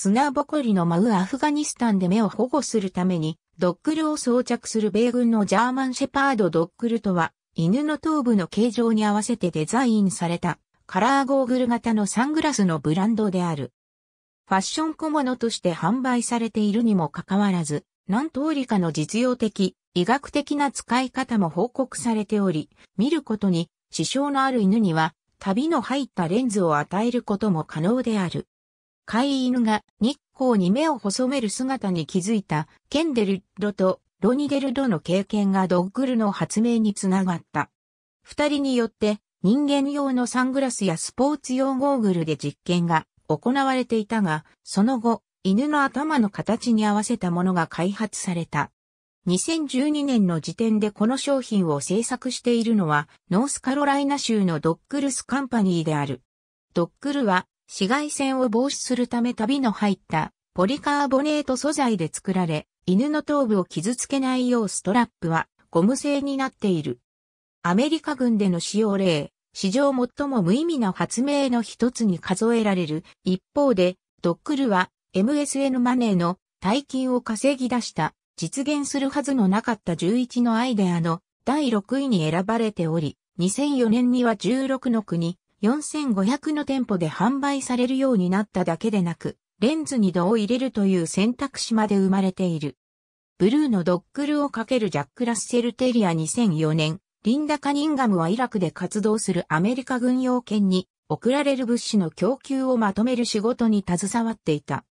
砂ぼこりの舞うアフガニスタンで目を保護するために、ドックルを装着する米軍のジャーマンシェパードドックルとは、犬の頭部の形状に合わせてデザインされた、カラーゴーグル型のサングラスのブランドである。ファッション小物として販売されているにもかかわらず、何通りかの実用的、医学的な使い方も報告されており、見ることに支障のある犬には、旅の入ったレンズを与えることも可能である。飼い犬が日光に目を細める姿に気づいたケンデルッドとロニデルドの経験がドッグルの発明につながった。二人によって人間用のサングラスやスポーツ用ゴーグルで実験が行われていたが、その後、犬の頭の形に合わせたものが開発された。2012年の時点でこの商品を制作しているのは、ノースカロライナ州のドッグルスカンパニーである。ドッグルは紫外線を防止するため旅の入ったポリカーボネート素材で作られ、犬の頭部を傷つけないようストラップはゴム製になっている。アメリカ軍での使用例、史上最も無意味な発明の一つに数えられる。一方で、ドックルは MSN マネーの大金を稼ぎ出した、実現するはずのなかった11のアイデアの第6位に選ばれており、2004年には16の国、4500の店舗で販売されるようになっただけでなく、レンズに度を入れるという選択肢まで生まれている。ブルーのドックルをかけるジャック・ラッセル・テリア2004年、リンダ・カニンガムはイラクで活動するアメリカ軍用犬に送られる物資の供給をまとめる仕事に携わっていた。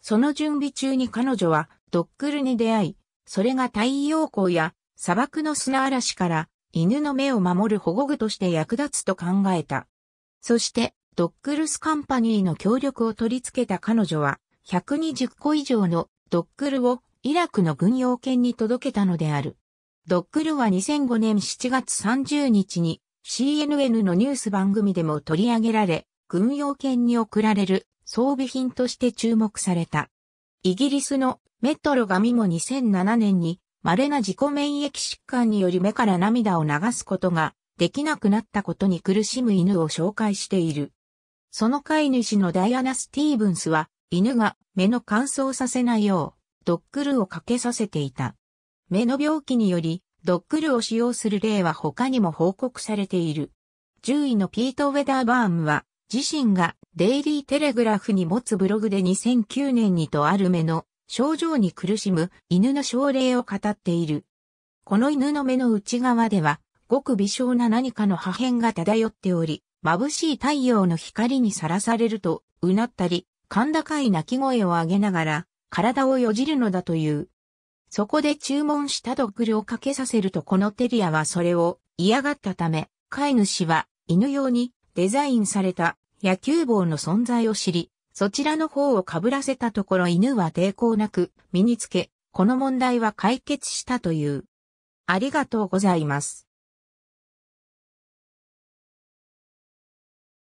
その準備中に彼女はドックルに出会い、それが太陽光や砂漠の砂嵐から犬の目を守る保護具として役立つと考えた。そして、ドックルスカンパニーの協力を取り付けた彼女は、120個以上のドックルをイラクの軍用犬に届けたのである。ドックルは2005年7月30日に CNN のニュース番組でも取り上げられ、軍用犬に贈られる装備品として注目された。イギリスのメトロガミも2007年に稀な自己免疫疾患により目から涙を流すことができなくなったことに苦しむ犬を紹介している。その飼い主のダイアナ・スティーブンスは、犬が目の乾燥させないよう、ドックルをかけさせていた。目の病気により、ドックルを使用する例は他にも報告されている。獣医のピート・ウェダーバーンは、自身がデイリーテレグラフに持つブログで2009年にとある目の症状に苦しむ犬の症例を語っている。この犬の目の内側ではごく微小な何かの破片が漂っており、眩しい太陽の光にさらされると、うなったり、甲高い鳴き声を上げながら、体をよじるのだという。そこで注文した毒ルをかけさせるとこのテリアはそれを嫌がったため、飼い主は犬用にデザインされた野球棒の存在を知り、そちらの方を被らせたところ犬は抵抗なく身につけ、この問題は解決したという。ありがとうございます。